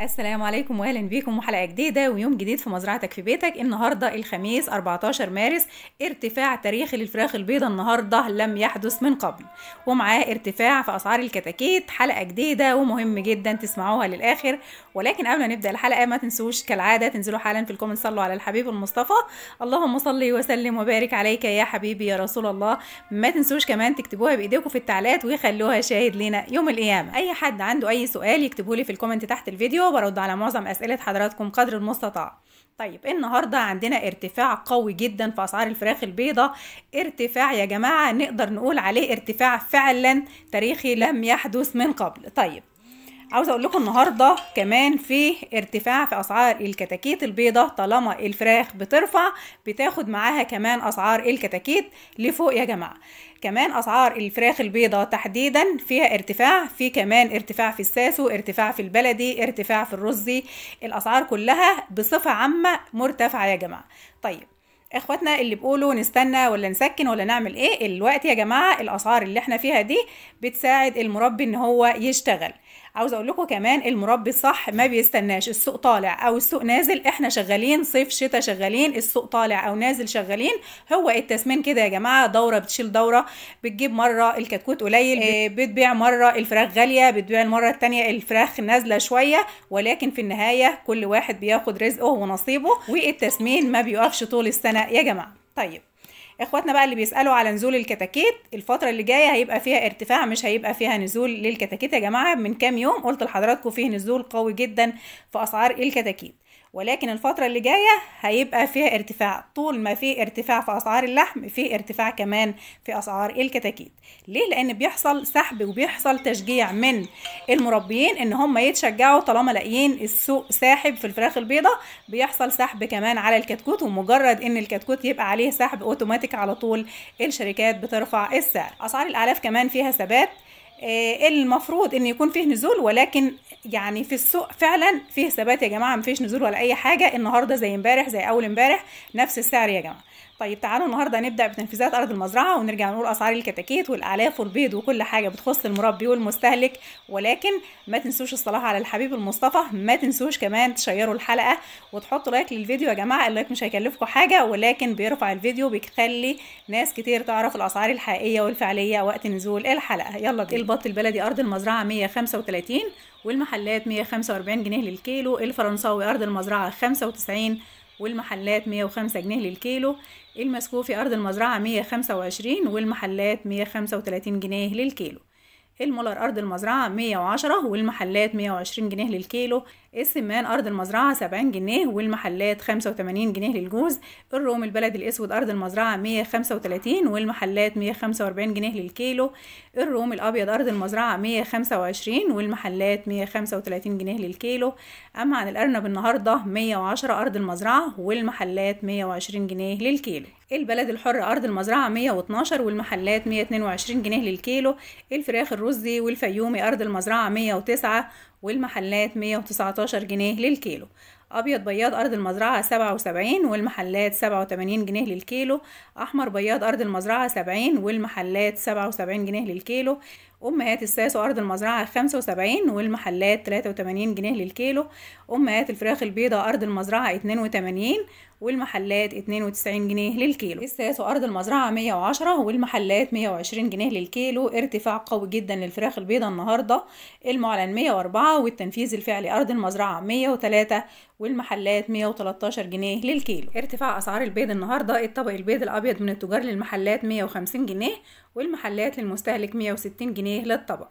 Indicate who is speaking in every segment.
Speaker 1: السلام عليكم واهلا بيكم وحلقه جديده ويوم جديد في مزرعتك في بيتك النهارده الخميس 14 مارس ارتفاع تاريخي للفراخ البيضاء النهارده لم يحدث من قبل ومعاه ارتفاع في اسعار الكتاكيت حلقه جديده ومهم جدا تسمعوها للاخر ولكن قبل ما نبدا الحلقه ما تنسوش كالعاده تنزلوا حالا في الكومنت صلوا على الحبيب المصطفى اللهم صل وسلم وبارك عليك يا حبيبي يا رسول الله ما تنسوش كمان تكتبوها بايديكم في التعليقات ويخلوها شاهد لينا يوم القيامه اي حد عنده اي سؤال يكتبه لي في الكومنت تحت الفيديو الفيديو برد على معظم أسئلة حضراتكم قدر المستطاع طيب النهارده عندنا ارتفاع قوي جدا في اسعار الفراخ البيضاء ارتفاع يا جماعه نقدر نقول عليه ارتفاع فعلا تاريخي لم يحدث من قبل طيب عاوز اقول لكم النهارده كمان في ارتفاع في اسعار الكتاكيت البيضه طالما الفراخ بترفع بتاخد معاها كمان اسعار الكتاكيت لفوق يا جماعه كمان اسعار الفراخ البيضه تحديدا فيها ارتفاع في كمان ارتفاع في الساسو ارتفاع في البلدي ارتفاع في الرزي الاسعار كلها بصفه عامه مرتفعه يا جماعه طيب اخواتنا اللي بيقولوا نستنى ولا نسكن ولا نعمل ايه الوقت يا جماعه الاسعار اللي احنا فيها دي بتساعد المربي ان هو يشتغل عاوز اقول لكم كمان المربي الصح ما بيستناش السوق طالع او السوق نازل احنا شغالين صيف شتاء شغالين السوق طالع او نازل شغالين هو التسمين كده يا جماعه دوره بتشيل دوره بتجيب مره الكتكوت قليل إيه. بتبيع مره الفراخ غاليه بتبيع المره الثانيه الفراخ نازله شويه ولكن في النهايه كل واحد بياخد رزقه ونصيبه والتسمين ما بيقفش طول السنه يا جماعه طيب اخواتنا بقى اللي بيسالوا على نزول الكتاكيت الفتره اللي جايه هيبقى فيها ارتفاع مش هيبقى فيها نزول للكتاكيت يا جماعه من كام يوم قلت لحضراتكم فيه نزول قوي جدا في اسعار الكتاكيت ولكن الفترة اللي جاية هيبقى فيها ارتفاع طول ما في ارتفاع في أسعار اللحم في ارتفاع كمان في أسعار الكتاكيت ليه؟ لأن بيحصل سحب وبيحصل تشجيع من المربيين إن هم يتشجعوا طالما لاقيين السوق ساحب في الفراخ البيضة بيحصل سحب كمان على الكتكوت ومجرد إن الكتكوت يبقى عليه سحب أوتوماتيك على طول الشركات بترفع السعر أسعار الأعلاف كمان فيها ثبات آه، المفروض ان يكون فيه نزول ولكن يعني في السوق فعلا فيه ثبات يا جماعه مفيش نزول ولا اي حاجه النهارده زي امبارح زي اول امبارح نفس السعر يا جماعه طيب تعالوا النهارده نبدا بتنفيذات ارض المزرعه ونرجع نقول اسعار الكتاكيت والاعلاف والبيض وكل حاجه بتخص المربي والمستهلك ولكن ما تنسوش الصلاه على الحبيب المصطفى ما تنسوش كمان تشيروا الحلقه وتحطوا لايك للفيديو يا جماعه اللايك مش هيكلفكم حاجه ولكن بيرفع الفيديو بيخلي ناس كتير تعرف الاسعار الحقيقيه والفعليه وقت نزول الحلقه يلا بينا البط البلدي ارض المزرعه 135 والمحلات 145 جنيه للكيلو الفرنساوي ارض المزرعه 95 والمحلات 105 جنيه للكيلو المسكوفي في أرض المزرعة 125 والمحلات 135 جنيه للكيلو المولر أرض المزرعة 110 والمحلات 120 جنيه للكيلو السمان ارض المزرعه 70 جنيه والمحلات 85 جنيه للجوز الروم البلد الاسود ارض المزرعه 135 والمحلات 145 جنيه للكيلو الروم الابيض ارض المزرعه 125 والمحلات 135 جنيه للكيلو اما عن الارنب النهارده 110 ارض المزرعه والمحلات 120 جنيه للكيلو البلد الحر ارض المزرعه 112 والمحلات 122 جنيه للكيلو الفراخ الرزي والفيومي ارض المزرعه 109 والمحلات 119 جنيه للكيلو ابيض بياض ارض المزرعه 77 والمحلات 87 جنيه للكيلو احمر بياض ارض المزرعه 70 والمحلات 77 جنيه للكيلو أمهات الساس وأرض المزرعة 75 والمحلات 83 جنيه للكيلو أمهات الفراخ البيضاء أرض المزرعة 82 والمحلات 92 جنيه للكيلو الساس وأرض المزرعة 110 والمحلات 120 جنيه للكيلو ارتفاع قوي جدا للفراخ البيضاء النهاردة المعلن 104 والتنفيذ الفعلي أرض المزرعة 103 والمحلات 113 جنيه للكيلو ارتفاع أسعار البيض النهاردة الطبق البيض الأبيض من التجار للمحلات 150 جنيه والمحلات للمستهلك 160 جنيه جنيه للطبق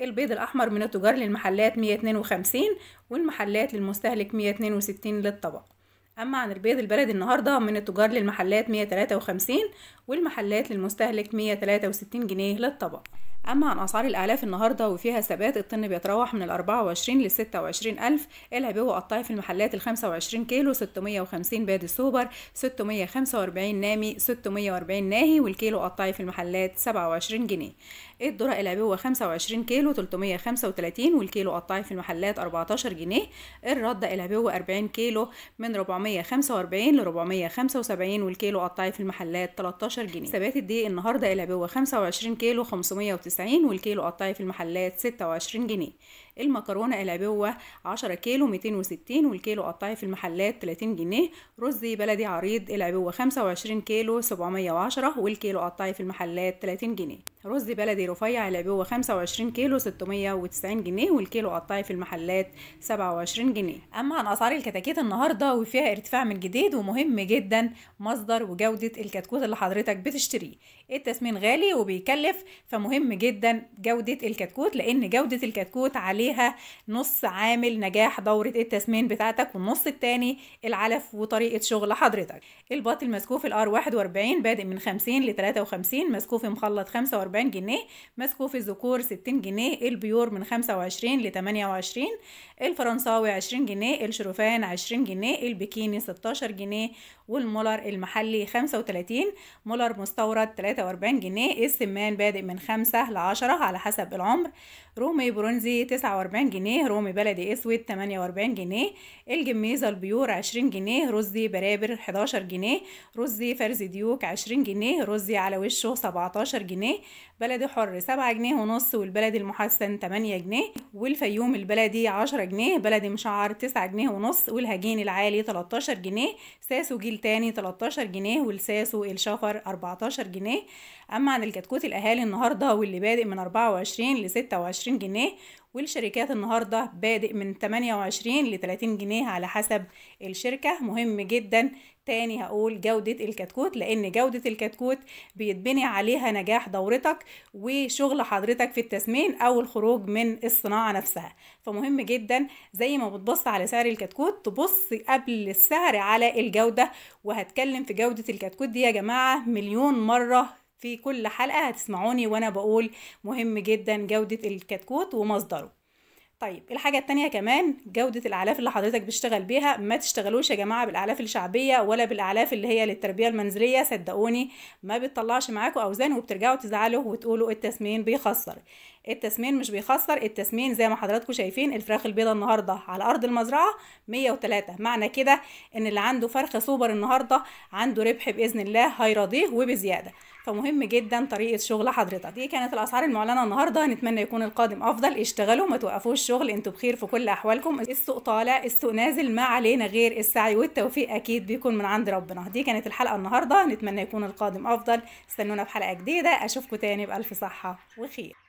Speaker 1: البيض الأحمر من التجار للمحلات 152 والمحلات للمستهلك 162 للطبق أما عن البيض البلدي النهاردة من التجار للمحلات 153 والمحلات للمستهلك 163 جنيه للطبق أما عن أسعار الأعلاف النهاردة وفيها ثبات الطن بيتراوح من ال 24 لل 26 ألف العبوة وقطعي في المحلات ال 25 كيلو 650 بادي سوبر 645 نامي 640 ناهي والكيلو قطعي في المحلات 27 جنيه الذرة العبوة 25 كيلو 335 والكيلو قطعي في المحلات 14 جنيه الردة العبوة 40 كيلو من 445 ل 475 والكيلو قطعي في المحلات 13 جنيه ثبات الدقيق النهاردة العبوة 25 كيلو 590 وتسعين والكيلو قطعي في المحلات 26 جنيه المكرونة العبوة 10 كيلو 260 والكيلو قطعي في المحلات 30 جنيه رز بلدي عريض العبوة 25 كيلو 710 والكيلو قطعي في المحلات 30 جنيه رز بلدي رفيع العبوة 25 كيلو 690 جنيه والكيلو قطعي في المحلات 27 جنيه أما عن أسعار الكتاكيت النهاردة وفيها ارتفاع من جديد ومهم جدا مصدر وجودة الكتكوت اللي حضرتك بتشتريه التسمين غالي وبيكلف فمهم جدا جودة الكتكوت لأن جودة الكتكوت عليه عليها نص عامل نجاح دورة التسمين بتاعتك والنص التاني العلف وطريقة شغل حضرتك الباط المسكوف الار 41 بادئ من 50 ل 53 مسكوف مخلط 45 جنيه مسكوف الذكور 60 جنيه البيور من 25 ل 28 الفرنساوي 20 جنيه الشروفان 20 جنيه البكيني 16 جنيه والمولر المحلي 35 مولر مستورد 43 جنيه السمان بادئ من 5 ل 10 على حسب العمر رومي برونزي واربعين جنيه رومي بلدي اسود تمانية واربعين جنيه الجميزة البيور عشرين جنيه رزي برابر حداشر جنيه رزي فرز ديوك عشرين جنيه رزي على وشه سبعتاشر جنيه بلدي حر سبعة جنيه ونص والبلدي المحسن تمانية جنيه والفيوم البلدي عشرة جنيه بلدي مشعر تسعة جنيه ونص والهجين العالي تلتاشر جنيه ساسو جيل تاني تلتاشر جنيه والساسو الشفر اربعتاشر جنيه اما عن الكتكوت الاهالي النهارده واللي بادئ من اربعه وعشرين لسته وعشرين جنيه والشركات النهاردة بادئ من 28 ل 30 جنيه على حسب الشركة مهم جدا تاني هقول جودة الكتكوت لأن جودة الكتكوت بيتبني عليها نجاح دورتك وشغل حضرتك في التسمين أو الخروج من الصناعة نفسها فمهم جدا زي ما بتبص على سعر الكتكوت تبص قبل السعر على الجودة وهتكلم في جودة الكتكوت دي يا جماعة مليون مرة في كل حلقة هتسمعوني وأنا بقول مهم جدا جودة الكتكوت ومصدره طيب الحاجة التانية كمان جودة الأعلاف اللي حضرتك بتشتغل بيها ما تشتغلوش يا جماعة بالأعلاف الشعبية ولا بالأعلاف اللي هي للتربية المنزلية صدقوني ما بتطلعش معاكم أوزان وبترجعوا تزعلوا وتقولوا التسمين بيخسر التسمين مش بيخسر التسمين زي ما حضراتكم شايفين الفراخ البيضة النهاردة على أرض المزرعة 103 معنى كده إن اللي عنده فرخة سوبر النهاردة عنده ربح بإذن الله هيرضيه وبزيادة فمهم جدا طريقة شغل حضرتك دي كانت الأسعار المعلنة النهاردة نتمنى يكون القادم أفضل اشتغلوا ما توقفوش شغل انتوا بخير في كل أحوالكم السوق طالع السوق نازل ما علينا غير السعي والتوفيق أكيد بيكون من عند ربنا دي كانت الحلقة النهاردة نتمنى يكون القادم أفضل استنونا في حلقة جديدة أشوفكم تاني بألف صحة وخير